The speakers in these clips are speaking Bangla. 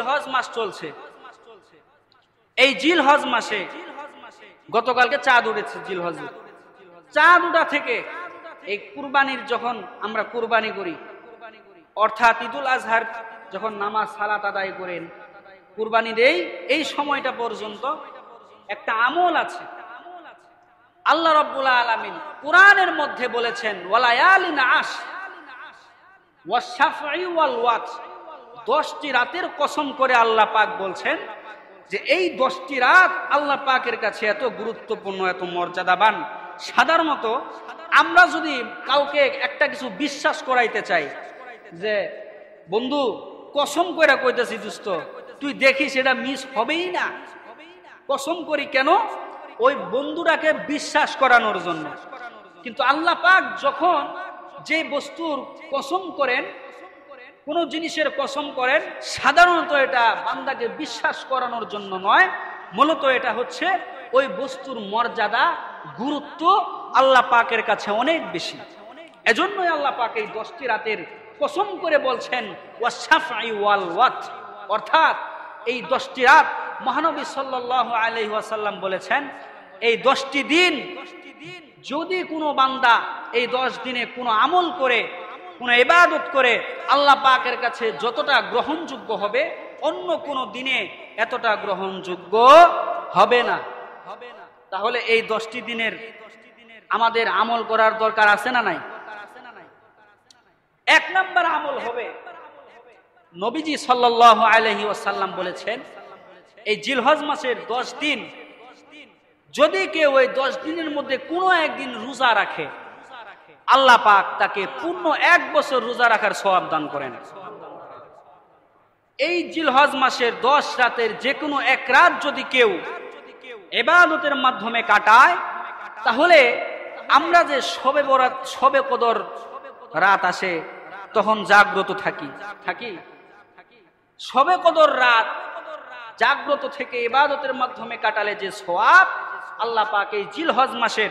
জিল হজ মাস চলছে এই জিল হজ মাসে গতকালকে চাঁদ উঠেছে জিল হজে চাঁদ উঠা থেকে এই কুরবানির যখন আমরা কুরবানি করি অর্থাৎ ঈদুল আজহার যখন নামাজ সালাত আদায় করেন কুরবানি দেই এই সময়টা পর্যন্ত একটা আমল আছে আল্লাহ রব্বুল আলমিন কোরআনের মধ্যে বলেছেন ওয়ালায়ালিন আশ ওয়াশ ওয়াল ওয়াচ দশটি রাতের কসম করে আল্লাহ পাক বলছেন যে এই দশটি রাত আল্লাহ পাকের কাছে এত গুরুত্বপূর্ণ এত মর্যাদাবান সাধারণত আমরা যদি কাউকে একটা কিছু বিশ্বাস করাইতে চাই যে বন্ধু কসম করে কইতেছি দোস্ত তুই দেখি সেটা মিস হবেই না কসম করি কেন ওই বন্ধুটাকে বিশ্বাস করানোর জন্য কিন্তু আল্লাহ পাক যখন যে বস্তুর কসম করেন কোনো জিনিসের কসম করেন সাধারণত এটা বান্দাকে বিশ্বাস করানোর জন্য নয় মূলত এটা হচ্ছে ওই বস্তুর মর্যাদা গুরুত্ব আল্লাহ পাকের কাছে অনেক বেশি এজন্যই আল্লাহ পাক এই দশটি রাতের কসম করে বলছেন অর্থাৎ এই দশটি রাত মহানবী সাল্লাহ আলহাসাল্লাম বলেছেন এই দশটি দিন যদি কোনো বান্দা এই দশ দিনে কোনো আমল করে কোনো এবাদত করে আল্লাহ পাকের কাছে যতটা গ্রহণযোগ্য হবে অন্য কোনো দিনে এতটা গ্রহণযোগ্য হবে না হবে না তাহলে এই দশটি দিনের আমাদের আমল করার দরকার আছে না নাই এক নম্বর আমল হবে নবীজি সাল্লি ওসাল্লাম বলেছেন এই জিলহজ মাসের দশ দিন যদি কেউ ওই দশ দিনের মধ্যে কোনো একদিন রোজা রাখে আল্লাহ পাক তাকে পূর্ণ এক বছর রোজা রাখার সবাব দান করেন এই জিলহজ মাসের দশ রাতের যে কোনো এক রাত যদি কেউ এবাদতের মাধ্যমে কাটায় তাহলে আমরা যে সবে বরাত সবে কদর রাত আসে তখন জাগ্রত থাকি থাকি সবে কদর রাত জাগ্রত থেকে এবাদতের মাধ্যমে কাটালে যে সোয়াব আল্লাহ পাক এই জিলহজ মাসের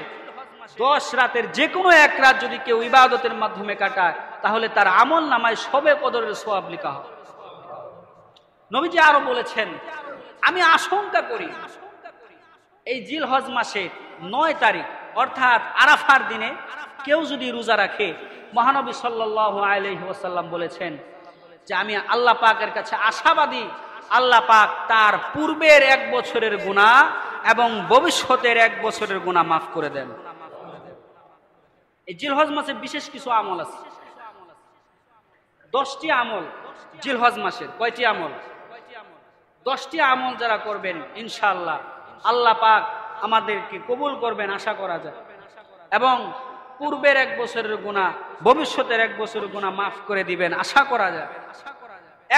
দশ রাতের যে কোনো এক রাত যদি কেউ ইবাদতের মাধ্যমে কাটায় তাহলে তার আমল নামায় সবে কদরের সোয়াব লিখা হবে নবীজি আরো বলেছেন আমি আশঙ্কা করি এই জিল হজ মাসে নয় তারিখ অর্থাৎ আরাফার দিনে কেউ যদি রোজা রাখে মহানবী সাল্লাসাল্লাম বলেছেন যে আমি আল্লাহ পাকের কাছে আশাবাদী আল্লাহ পাক তার পূর্বের এক বছরের গুণা এবং ভবিষ্যতের এক বছরের গুণা মাফ করে দেন এই জিলহজ মাসে বিশেষ কিছু আমল আছে দশটি আমল জিলহজ মাসের কয়টি আমল দশটি আমল যারা করবেন ইনশাল্লাহ আল্লাহ পাক আমাদেরকে কবুল করবেন আশা করা যায় এবং পূর্বের এক বছরের গুণা ভবিষ্যতের এক বছরের গুণা মাফ করে দিবেন আশা করা যায়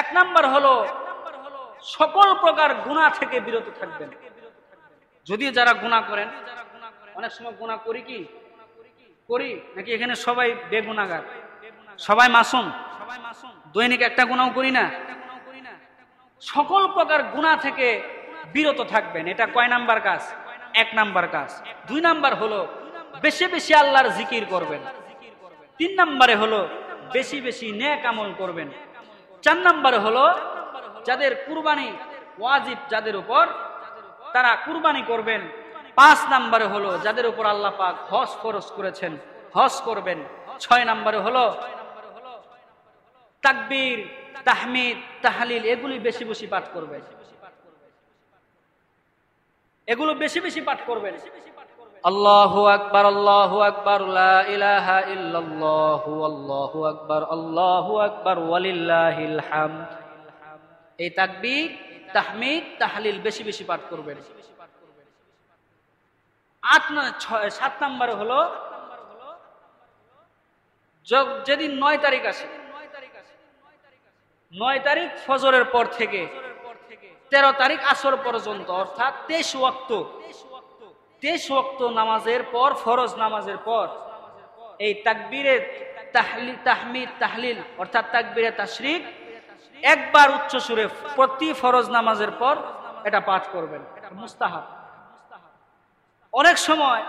এক নাম্বার হলো সকল প্রকার গুণা থেকে বিরত থাকবেন যদি যারা গুণা করেন অনেক সময় গুণা করি কি করি নাকি এখানে সবাই বেগুনাগার সবাই মাসুম দৈনিক একটা গুণাও করি না সকল প্রকার গুণা থেকে বিরত থাকবেন এটা কয় নাম্বার কাজ এক নাম্বার কাজ দুই নাম্বার হলো বেশি বেশি আল্লাহর জিকির করবেন তিন নাম্বারে হলো বেশি বেশি ন্যাক আমল করবেন চার নাম্বারে হলো যাদের কুরবানি ওয়াজিব যাদের উপর তারা কুরবানি করবেন পাঁচ নাম্বারে হলো যাদের উপর আল্লাহ পাক হজ খরচ করেছেন হস করবেন ছয় নাম্বারে হলো তাকবীর তাহমিদ তাহালিল এগুলি বেশি বেশি পাঠ করবে এগুলো বেশি বেশি পাঠ করবেন আল্লাহ আকবার আল্লাহু আকবার লা ইলাহা ইল্লাল্লাহু আল্লাহু আকবার আল্লাহু আকবার ওয়ালিল্লাহিল হামদ এই তাকবীর তাহমিদ তাহালিল বেশি বেশি পাঠ করবেন আট সাত নম্বরে হলো যেদিন নয় তারিখ আসে নয় তারিখ ফজরের পর থেকে তেরো তারিখ আসর পর্যন্ত অর্থাৎ তেইশ ওয়াক্ত তেইশ ওয়াক্ত নামাজের পর ফরজ নামাজের পর এই তাকবিরে তাহলি তাহমিদ তাহলিল অর্থাৎ তাকবিরে তাশরিক একবার উচ্চ সুরে প্রতি ফরজ নামাজের পর এটা পাঠ করবেন মুস্তাহাব অনেক সময়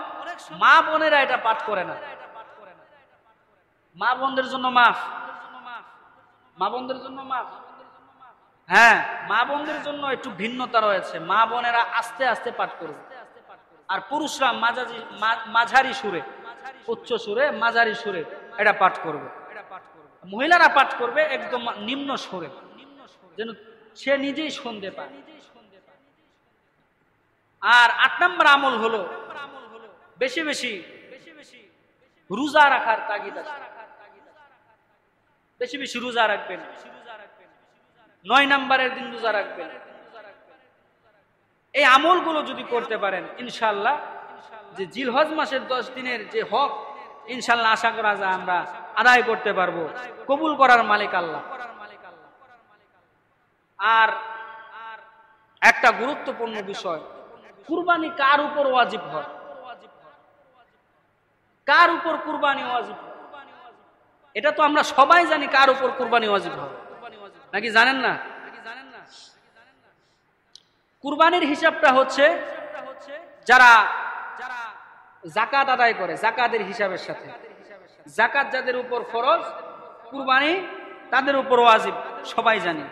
মা বোনেরা এটা পাঠ করে না মা বোনদের জন্য মাফ মা বোনদের জন্য মাফ হ্যাঁ মা বোনদের জন্য একটু ভিন্নতা রয়েছে মা বোনেরা আস্তে আস্তে পাঠ করবে আর পুরুষরা মাঝারি মাঝারি সুরে উচ্চ সুরে মাঝারি সুরে এটা পাঠ করবে মহিলারা পাঠ করবে একদম নিম্ন সুরে যেন সে নিজেই শুনতে পায় আর আট নম্বর আমল হলো বেশি বেশি রোজা রাখার তাগিদ আছে বেশি বেশি রোজা রাখবেন নয় নম্বরের দিন রোজা রাখবেন এই আমলগুলো যদি করতে পারেন ইনশাল্লাহ যে জিলহজ মাসের দশ দিনের যে হক ইনশাল্লাহ আশা করা যায় আমরা আদায় করতে পারবো কবুল করার মালিক আল্লাহ আর একটা গুরুত্বপূর্ণ বিষয় কুরবানি কার উপর ওয়াজিব হয় কার উপর কুরবানি ওয়াজিব এটা তো আমরা সবাই জানি কার উপর কুরবানি ওয়াজিব হয় নাকি জানেন না কুরবানির হিসাবটা হচ্ছে যারা যারা জাকাত আদায় করে জাকাতের হিসাবের সাথে জাকাত যাদের উপর ফরজ কুরবানি তাদের উপর ওয়াজিব সবাই জানি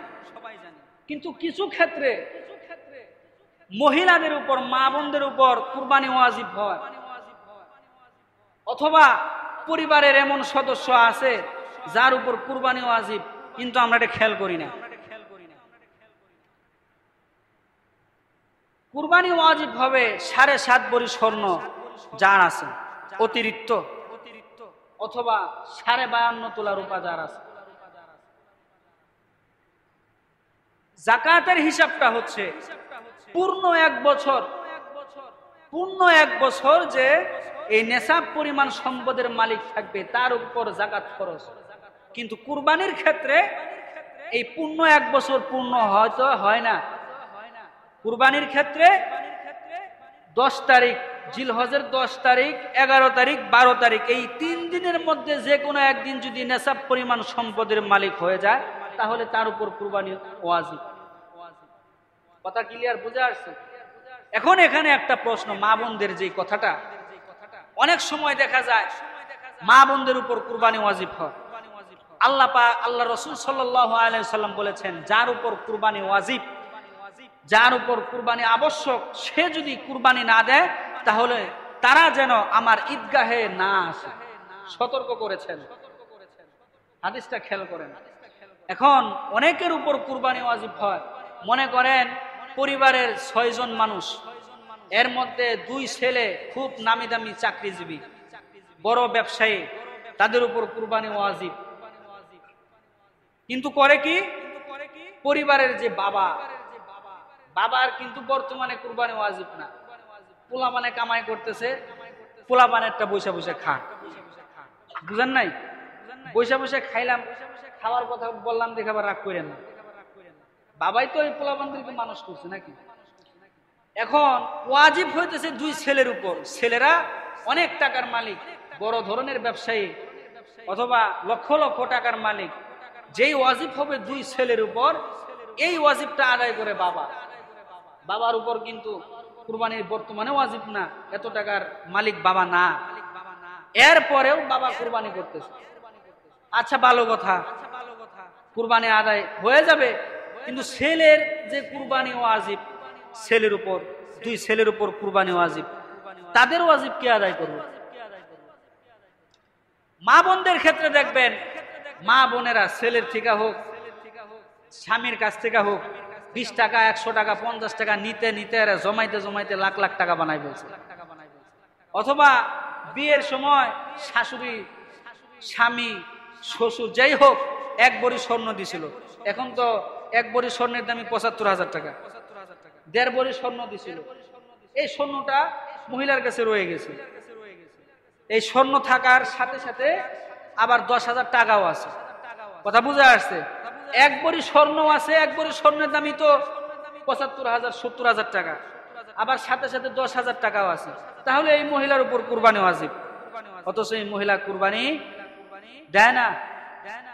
কিন্তু কিছু ক্ষেত্রে মহিলাদের উপর মা বোনদের উপর কুরবানি ওয়াজিব হয় অথবা পরিবারের এমন সদস্য আছে যার উপর কুরবানি ওয়াজিব কিন্তু আমরা এটা খেয়াল করি না কুরবানি ওয়াজিব হবে সাড়ে সাত বড়ি স্বর্ণ যার আছে অতিরিক্ত অথবা সাড়ে বায়ান্ন তোলা রূপা যার আছে জাকাতের হিসাবটা হচ্ছে পূর্ণ এক বছর পূর্ণ এক বছর যে এই নেশাব পরিমাণ সম্পদের মালিক থাকবে তার উপর জাকাত খরচ কিন্তু কুরবানির ক্ষেত্রে এই পূর্ণ এক বছর পূর্ণ হয়তো হয় না কুরবানির ক্ষেত্রে দশ তারিখ জিলহজের দশ তারিখ এগারো তারিখ বারো তারিখ এই তিন দিনের মধ্যে যে কোনো একদিন যদি নেশাব পরিমাণ সম্পদের মালিক হয়ে যায় তাহলে তার উপর কুরবানি ওয়াজিব কথা ক্লিয়ার বুঝে আসছে এখন এখানে একটা প্রশ্ন মা বোনদের যে কথাটা অনেক সময় দেখা যায় মা বোনদের উপর কুরবানি ওয়াজিব হয় আল্লাহ পা আল্লাহ রসুল সাল্লাম বলেছেন যার উপর কুরবানি ওয়াজিব যার উপর কুরবানি আবশ্যক সে যদি কুরবানি না দেয় তাহলে তারা যেন আমার ঈদগাহে না আসে সতর্ক করেছেন হাদিসটা খেয়াল করেন এখন অনেকের উপর কুরবানি ওয়াজিব হয় মনে করেন পরিবারের ছয়জন মানুষ এর মধ্যে দুই ছেলে খুব নামি দামি চাকরিজীবী বড় ব্যবসায়ী তাদের উপর কুরবানি ওয়াজিব কিন্তু করে কি পরিবারের যে বাবা বাবার কিন্তু বর্তমানে কুরবানি ওয়াজিব না পোলা মানে কামাই করতেছে পোলা একটা বৈশা বৈশা খা বুঝেন নাই বৈশা বৈশা খাইলাম খাওয়ার কথা বললাম দেখে আবার রাগ করেন না বাবাই তো এই পোলাবানদেরকে মানুষ করছে নাকি এখন ওয়াজিব হইতেছে দুই ছেলের উপর ছেলেরা অনেক টাকার মালিক বড় ধরনের ব্যবসায়ী অথবা লক্ষ লক্ষ টাকার মালিক যেই ওয়াজিব হবে দুই ছেলের উপর এই ওয়াজিবটা আদায় করে বাবা বাবার উপর কিন্তু কুরবানির বর্তমানে ওয়াজিব না এত টাকার মালিক বাবা না এরপরেও বাবা কুরবানি করতেছে আচ্ছা ভালো কথা কুরবানি আদায় হয়ে যাবে কিন্তু ছেলের যে কুরবানি আজিব ছেলের উপর দুই ছেলের উপর কুরবানি আজিব তাদের ওয়াজিব কে আদায় করবে মা বোনদের ক্ষেত্রে দেখবেন মা বোনেরা ছেলের ঠিকা হোক স্বামীর কাছ থেকে হোক বিশ টাকা একশো টাকা পঞ্চাশ টাকা নিতে নিতে এরা জমাইতে জমাইতে লাখ লাখ টাকা বানাই বলছে অথবা বিয়ের সময় শাশুড়ি স্বামী শ্বশুর যাই হোক এক বড়ি স্বর্ণ দিছিল এখন তো এক বড়ি স্বর্ণের দামি পঁচাত্তর হাজার টাকা দেড় বড়ি স্বর্ণ দিছিল এই স্বর্ণটা মহিলার কাছে রয়ে গেছে এই স্বর্ণ থাকার সাথে সাথে আবার দশ হাজার টাকাও আছে কথা বুঝে আসছে এক বড়ি স্বর্ণ আছে এক বড়ি স্বর্ণের দামই তো পঁচাত্তর হাজার সত্তর হাজার টাকা আবার সাথে সাথে দশ হাজার টাকাও আছে তাহলে এই মহিলার উপর কুরবানি আছে অথচ এই মহিলা কুরবানি দেয় না দেয় না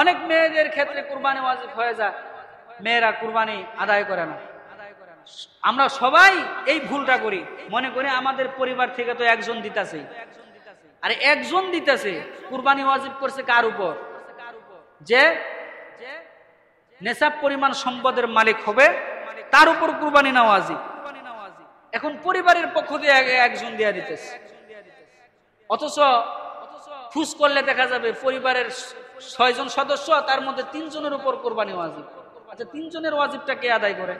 অনেক মেয়েদের ক্ষেত্রে কুরবানি ওয়াজিব হয়ে যায় মেয়েরা কুরবানি আদায় করে না আমরা সবাই এই ভুলটা করি মনে করি আমাদের পরিবার থেকে তো একজন দিতাছে আর একজন দিতেছে কুরবানি ওয়াজিব করছে কার উপর যে নেশাব পরিমাণ সম্পদের মালিক হবে তার উপর কুরবানি না ওয়াজিব এখন পরিবারের পক্ষ দিয়ে একজন দিয়ে দিতেছে অথচ ফুস করলে দেখা যাবে পরিবারের ছয়জন সদস্য তার মধ্যে তিনজনের উপর কোরবানি ওয়াজিব আচ্ছা তিনজনের ওয়াজিবটা কে আদায় করে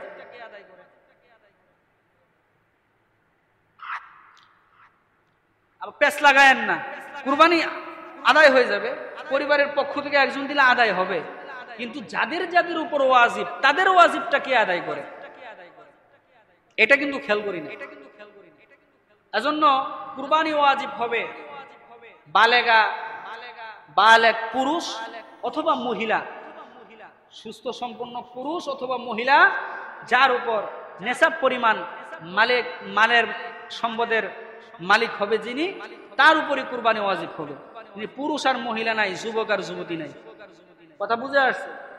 পেস লাগায়েন না কুরবানি আদায় হয়ে যাবে পরিবারের পক্ষ থেকে একজন দিলে আদায় হবে কিন্তু যাদের যাদের উপর ওয়াজিব তাদের ওয়াজিবটা কে আদায় করে এটা কিন্তু খেয়াল করি না এজন্য কুরবানি ওয়াজিব হবে বালেগা বাল এক পুরুষ অথবা মহিলা সুস্থ সম্পন্ন পুরুষ অথবা মহিলা যার উপর নেশাব পরিমাণ মালিক মালের সম্পদের মালিক হবে যিনি তার উপরই কুরবানি ওয়াজিব হবে পুরুষ আর মহিলা নাই যুবক আর যুবতী নাই কথা বুঝে আসছে